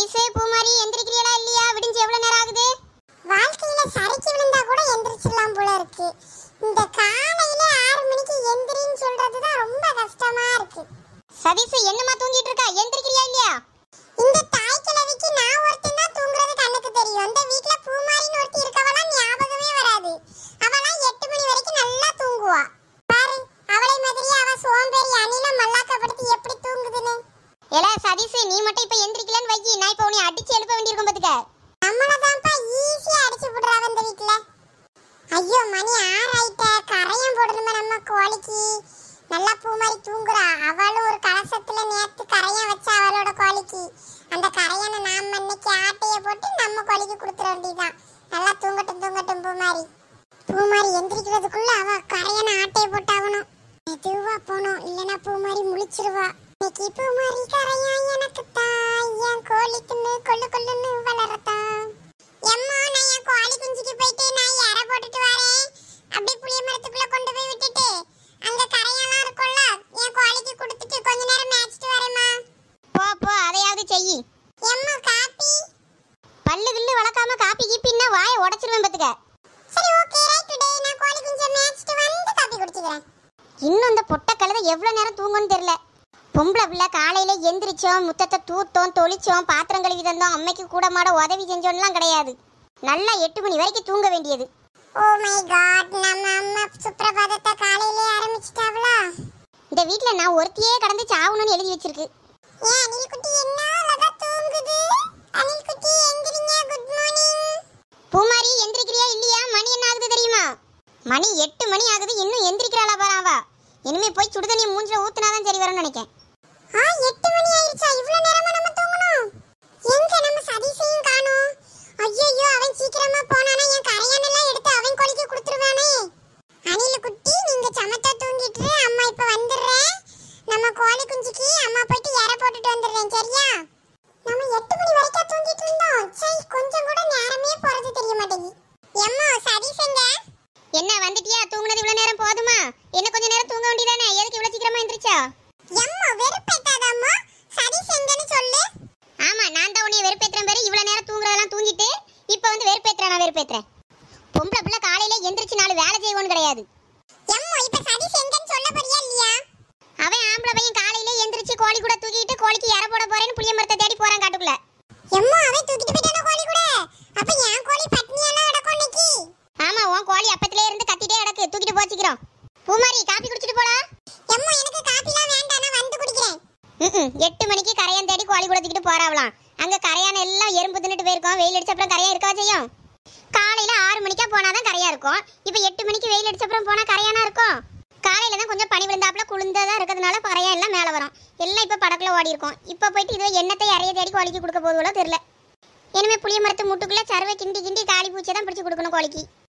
அடிசை பூமாரி எந்திரிக்கிறீங்களா இல்லையா விடிஞ்சு எவ்வளவு நேரம் ஆகுது வாழ்க்கையில சறுக்கி விழுந்தா கூட எந்திரிச்சிடலாம் போல இருக்கு இந்த காலையில ஆறு மணிக்கு எந்திரின்னு தான் ரொம்ப கஷ்டமா இருக்கு சதீஷ் என்னமா தூங்கிட்டு இருக்கா எந்திரிக்கிறியா இல்லையா இந்த தாய்க்கிழவிக்கு நான் ஒருத்தன் தான் தூங்குறது கண்ணுக்கு தெரியும் அந்த வீட்ல பூமாரின்னு ஒருத்தி இருக்கவெல்லாம் ஞாபகமே வராது அவளாம் எட்டு மணி வரைக்கும் நல்லா தூங்குவா பாரு அவளை மாதிரி அவ சோம்பேறி அணில மல்லாக்கப்படுத்தி எப்படி தூங்குதுன்னு எல்லா சதீஷ் நீ மட்டும் இப்ப எந்திரிக்க நான் இப்போ உன்னை அடிச்சு எழுப்ப வேண்டியிருக்கும் பாத்துக்க நம்மள தான்ப்பா ஈஸியா அடிச்சு விடுறாங்க இந்த வீட்ல ஐயோ மணி ஆறாயிட்ட கரையம் போடணுமா நம்ம கோழிக்கு நல்லா பூ மாதிரி தூங்குறா அவளும் ஒரு கலசத்துல நேத்து கரையம் வச்சா அவளோட கோழிக்கு அந்த கரையனை நாம இன்னைக்கு ஆட்டைய போட்டு நம்ம கோழிக்கு கொடுத்துட வேண்டியதுதான் நல்லா தூங்கட்டும் தூங்கட்டும் பூ மாதிரி பூ மாதிரி எந்திரிக்கிறதுக்குள்ள அவ கரையனை ஆட்டைய போட்டாகணும் மெதுவா போனோம் இல்லைன்னா பூ மாதிரி முழிச்சிருவா அன்னைக்கு பூமாரி கரையா எனக்கு தான் கோழி தின்னு கொள்ளு கொள்ளுன்னு வளரத்தான் எம்மா நான் என் கோழி குஞ்சுக்கு போயிட்டு நான் இற போட்டுட்டு வரேன் அப்படியே புளிய மரத்துக்குள்ள கொண்டு போய் விட்டுட்டு அங்க கரையெல்லாம் இருக்கும்ல என் கோழிக்கு கொடுத்துட்டு கொஞ்ச நேரம் மேய்ச்சிட்டு வரேம்மா போ போ அதையாவது செய்யி எம்மா காப்பி பல்லு கில்லு வளர்க்காம காப்பி கீப்பின்னா வாயை உடைச்சிருவேன் பத்துக்க சரி ஓகே ரைட் டே நான் கோழி குஞ்சை மேய்ச்சிட்டு வந்து காப்பி குடிச்சுக்கிறேன் இன்னும் அந்த பொட்டை கழுதை எவ்வளோ நேரம் தூங்கும்னு தெரியல பொம்பளை பிள்ளை காலையில் எந்திரிச்சோம் முத்தத்தை தூத்தோம் தொளிச்சோம் பாத்திரம் கழுவி தந்தோம் அம்மைக்கு கூட மாட உதவி செஞ்சோம்லாம் கிடையாது நல்லா எட்டு மணி வரைக்கும் தூங்க வேண்டியது ஓ மை காட் நம்ம அம்மா சுப்ரபாதத்தை காலையிலே ஆரம்பிச்சிட்டாங்களா இந்த வீட்டில் நான் ஒருத்தியே கடந்து சாவணும்னு எழுதி வச்சிருக்கு ஏன் அனில் குட்டி என்ன அழகா தூங்குது அனில் குட்டி எந்திரிங்க குட் மார்னிங் பூமாரி எந்திரிக்கிறியா இல்லையா மணி என்ன ஆகுது தெரியுமா மணி எட்டு மணி ஆகுது இன்னும் எந்திரிக்கிறாளா பாரு அவ இனிமே போய் சுடுதண்ணி மூஞ்சில ஊத்துனாதான் சரி வரும்னு நினைக்கேன் எட்டு மணி ஆயிருச்சா இவ்வளவு நேரமா நம்ம வெறுப்பேத்துறேன் பேரு இவ்வளவு நேரம் தூங்குறதெல்லாம் தூங்கிட்டு இப்ப வந்து வெறுப்பேத்துறேன் நான் வெறுப்பேத்துறேன் பொம்பளை பிள்ளை காலையில எந்திரிச்சு நாலு வேலை செய்வோன்னு கிடையாது அவன் ஆம்பளை பையன் காலையில எந்திரிச்சு கோழி கூட தூக்கிட்டு கோழிக்கு ஏற போட போறேன்னு புளிய மரத்தை தேடி போறான் காட்டுக்குள்ள எம்மா அவன் தூக்கிட்டு போயிட்டான கோழி கூட அப்ப என் கோழி பட்னியெல்லாம் அடக்கும் இன்னைக்கு ஆமா உன் கோழி அப்பத்திலே இருந்து கத்திட்டே அடக்கு தூக்கிட்டு போச்சிக்கிறோம் பூமாரி காபி குடிச்சிட்டு போலாம் எம்மா எனக்கு காபிலாம் வேண்டாம் நான் வந்து குடிக்கிறேன் எட்டு மணிக்கு கரையான் தேடி கோழி கூட தூக்கிட்டு போறாவலாம் அங்க கரையான எல்லாம் எறும்பு தின்னுட்டு போயிருக்கோம் வெயில் அடிச்ச அப்புறம் கரையா இருக்கவா செய்யும் காலையில ஆறு மணிக்கா போனாதான் கரையா இருக்கும் இப்ப எட்டு மணிக்கு வெயில் அடிச்ச அப்புறம் போனா கரையானா இருக்கும் காலையில தான் கொஞ்சம் பனி விழுந்தாப்புல குளிந்ததா இருக்கிறதுனால கரையா எல்லாம் மேல வரும் எல்லாம் இப்ப படக்குல ஓடி இருக்கும் இப்ப போயிட்டு இதுவே எண்ணத்தை அறைய தேடி கோழிக்கு கொடுக்க போதுவோ தெரியல இனிமே புளிய மரத்து முட்டுக்குள்ள சருவை கிண்டி கிண்டி காளி பூச்சியை தான் பிடிச்சி கொடுக்கணும் கோழிக்கு